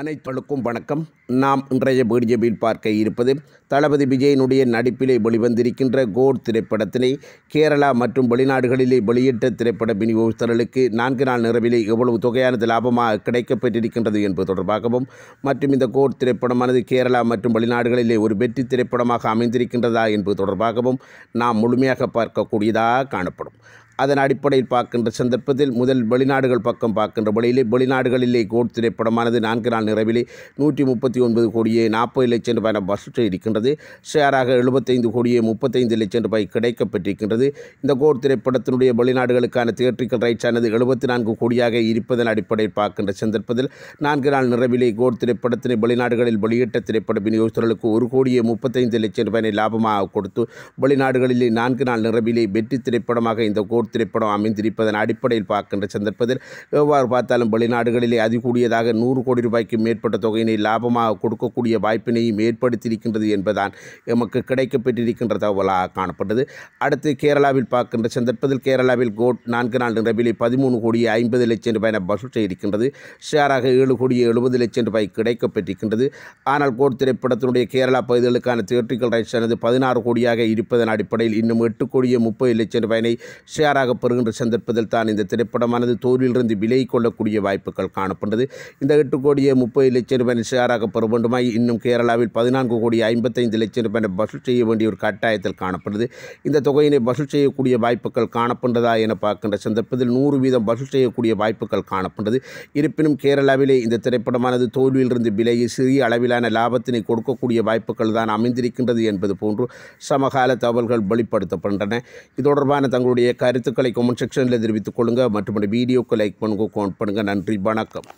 அனைத்தளுக்கும் வணக்கம் நாம் இன்றைய பிடிஜபியில் பார்க்க இருப்பது தளபதி விஜயனுடைய நடிப்பிலே வெளிவந்திருக்கின்ற கோட் திரைப்படத்தினை கேரளா மற்றும் வெளிநாடுகளிலே வெளியிட்ட திரைப்பட விநியோகஸ்தர்களுக்கு நான்கு நாள் நிறவிலே எவ்வளவு தொகையானது லாபமாக கிடைக்கப்பட்டிருக்கின்றது என்பது தொடர்பாகவும் மற்றும் இந்த கோட் திரைப்படமானது கேரளா மற்றும் வெளிநாடுகளிலே ஒரு வெற்றி திரைப்படமாக அமைந்திருக்கின்றதா என்பது தொடர்பாகவும் நாம் முழுமையாக பார்க்கக்கூடியதாக காணப்படும் அதன் அடிப்படையில் பார்க்கின்ற சந்தர்ப்பத்தில் முதல் வெளிநாடுகள் பக்கம் பார்க்கின்ற வழியிலே வெளிநாடுகளிலே கோட் திரைப்படமானது நான்கு நாள் நிறைவிலே நூற்றி முப்பத்தி ஒன்பது கோடியே நாற்பது லட்சம் ரூபாய் பஸ்ட்டு இருக்கின்றது ஷேராக எழுபத்தைந்து கோடியே முப்பத்தைந்து லட்சம் ரூபாய் கிடைக்கப்பட்டிருக்கின்றது இந்த கோட் திரைப்படத்தினுடைய வெளிநாடுகளுக்கான தியேட்ரிக்கல் ரைட்ஸ் ஆனது எழுபத்தி நான்கு கோடியாக இருப்பதன் அடிப்படையில் பார்க்கின்ற சந்தர்ப்பத்தில் நான்கு நாள் நிறைவிலே கோட் திரைப்படத்தினை வெளிநாடுகளில் வெளியிட்ட திரைப்பட விநியோகஸ்தர்களுக்கு ஒரு கோடியே முப்பத்தைந்து லட்சம் ரூபாய் லாபமாக கொடுத்து வெளிநாடுகளிலே நான்கு நாள் நிறைவிலே வெற்றி திரைப்படமாக இந்த கோட் திரைப்படம் அமைந்திருப்பதன் அடிப்படையில் பார்க்கின்ற சந்தர்ப்பத்தில் எவ்வாறு பார்த்தாலும் வெளிநாடுகளிலே அதிகூடியதாக நூறு கோடி ரூபாய்க்கு மேற்பட்ட தொகையினை லாபமாக கொடுக்கக்கூடிய வாய்ப்பினையும் ஏற்படுத்தியிருக்கின்றது என்பதான் எமக்கு கிடைக்கப்பெற்றிருக்கின்ற தகவலாக காணப்பட்டது அடுத்து கேரளாவில் பார்க்கின்ற சந்தர்ப்பத்தில் கேரளாவில் கோட் நான்கு நாள் நிரவிலே பதிமூணு கோடி ஐம்பது லட்சம் ரூபாய் வசூல் செய்திருக்கின்றது ஷேராக ஏழு கோடி எழுபது லட்சம் ரூபாய் கிடைக்கப்பட்டிருக்கின்றது ஆனால் கோட் திரைப்படத்தினுடைய கேரளா பகுதிகளுக்கான தியேட்டரிக்கல் ரைட்ஸ் ஆனது பதினாறு கோடியாக இருப்பதன் அடிப்படையில் இன்னும் எட்டு கோடியே முப்பது லட்சம் ரூபாயினை ஷேர் தயாராக பெறுகின்ற சந்தர்ப்பத்தில் தான் இந்த திரைப்படமானது தோல்வியிலிருந்து விலகி கொள்ளக்கூடிய வாய்ப்புகள் காணப்படுகிறது இந்த எட்டு கோடியே முப்பது லட்சம் ரூபாய் நிச்சயராக பெற வேண்டுமாய் இன்னும் கேரளாவில் பதினான்கு கோடி ஐம்பத்தைந்து லட்சம் ரூபாய் வசூல் செய்ய வேண்டிய ஒரு கட்டாயத்தில் காணப்படுகிறது இந்த தொகையினை வசூல் செய்யக்கூடிய வாய்ப்புகள் காணப்பட்டதா என பார்க்கின்ற சந்தர்ப்பத்தில் நூறு வீதம் வசூல் செய்யக்கூடிய வாய்ப்புகள் காணப்பட்டது இருப்பினும் கேரளாவிலே இந்த திரைப்படமானது தோல்வியிலிருந்து விலகி சிறிய அளவிலான லாபத்தினை கொடுக்கக்கூடிய வாய்ப்புகள் தான் அமைந்திருக்கின்றது என்பது போன்று சமகால தகவல்கள் வெளிப்படுத்தப்படுகின்றன இது தொடர்பான தங்களுடைய கருத்து கருத்துக்களை கமெண்ட் செக்ஷனில் தெரிவித்துக் கொள்ளுங்கள் மற்றும் வீடியோக்கு லைக் பண்ணுங்க கமெண்ட் பண்ணுங்கள் நன்றி வணக்கம்